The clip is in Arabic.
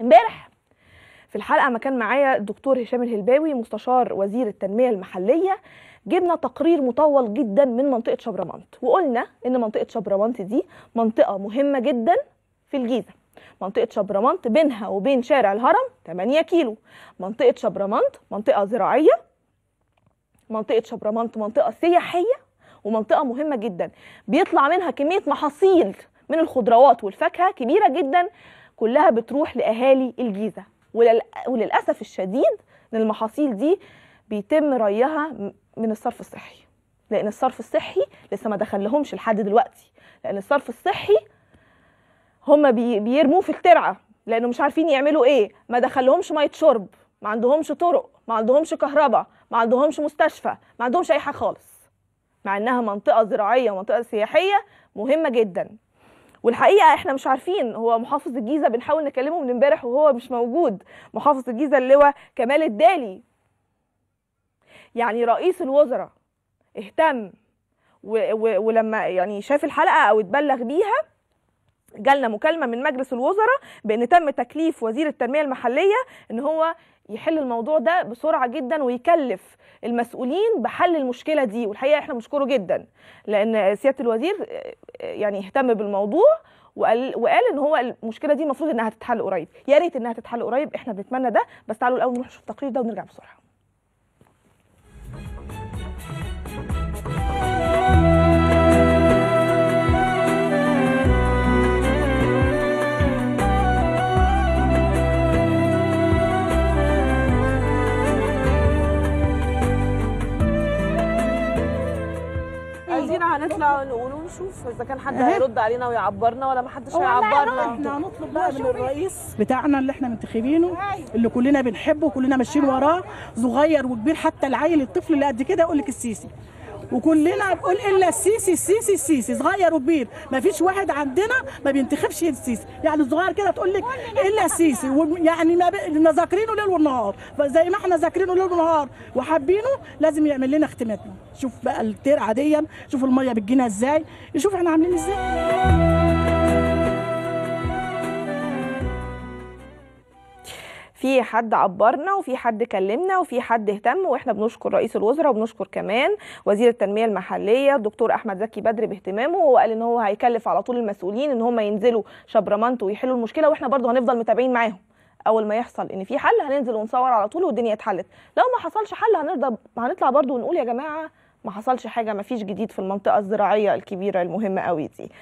امبارح في الحلقه ما كان معايا الدكتور هشام الهلباوي مستشار وزير التنميه المحليه جبنا تقرير مطول جدا من منطقه شبرمنت وقلنا ان منطقه شبرمنت دي منطقه مهمه جدا في الجيزه منطقه شبرمنت بينها وبين شارع الهرم 8 كيلو منطقه شبرمنت منطقه زراعيه منطقه شبرمنت منطقه سياحيه ومنطقه مهمه جدا بيطلع منها كميه محاصيل من الخضروات والفاكهه كبيره جدا كلها بتروح لاهالي الجيزه وللاسف الشديد ان المحاصيل دي بيتم ريها من الصرف الصحي لان الصرف الصحي لسه ما دخلهمش لحد دلوقتي لان الصرف الصحي هم بيرموه في الترعه لانه مش عارفين يعملوا ايه ما دخلهمش ميه شرب ما عندهمش طرق ما عندهمش كهرباء ما عندهمش مستشفى ما عندهمش اي حاجه خالص مع انها منطقه زراعيه ومنطقه سياحيه مهمه جدا والحقيقه احنا مش عارفين هو محافظ الجيزه بنحاول نكلمه من امبارح وهو مش موجود محافظ الجيزه اللواء كمال الدالي يعني رئيس الوزراء اهتم ولما يعني شاف الحلقه او اتبلغ بيها جالنا مكالمه من مجلس الوزراء بان تم تكليف وزير التنميه المحليه ان هو يحل الموضوع ده بسرعه جدا ويكلف المسؤولين بحل المشكله دي والحقيقه احنا بنشكره جدا لان سياده الوزير يعني اهتم بالموضوع وقال وقال ان هو المشكله دي المفروض انها تتحل قريب يا ريت انها تتحل قريب احنا بنتمنى ده بس تعالوا الاول نروح نشوف التقرير ده ونرجع بسرعه نطلع نقول ونشوف اذا كان حد إيه. هيرد علينا ويعبرنا ولا ما حدش هيعبرنا احنا نطلب بقى من الرئيس بتاعنا اللي احنا منتخبينه اللي كلنا بنحبه وكلنا ماشيين وراه صغير وكبير حتى العيل الطفل اللي قد كده يقول لك السيسي وكلنا بنقول الا السيسي السيسي السيسي صغير وكبير ما فيش واحد عندنا ما بينتخبش السيسي يعني الصغير كده تقول لك الا السيسي يعني ما ذاكرينه ليل ونهار فزي ما احنا ذاكرينه ليل ونهار وحابينه لازم يعمل لنا ختمتنا شوف بقى الترعه دي شوف الميه بتجينا ازاي شوف احنا عاملين ازاي في حد عبرنا وفي حد كلمنا وفي حد اهتم واحنا بنشكر رئيس الوزراء وبنشكر كمان وزير التنميه المحليه الدكتور احمد زكي بدر باهتمامه وقال ان هو هيكلف على طول المسؤولين ان هم ينزلوا شبرمنت ويحلوا المشكله واحنا برضو هنفضل متابعين معاهم اول ما يحصل ان في حل هننزل ونصور على طول والدنيا اتحلت لو ما حصلش حل هنرضى هنطلع برضو ونقول يا جماعه ما حصلش حاجه ما فيش جديد في المنطقه الزراعيه الكبيره المهمه قوي دي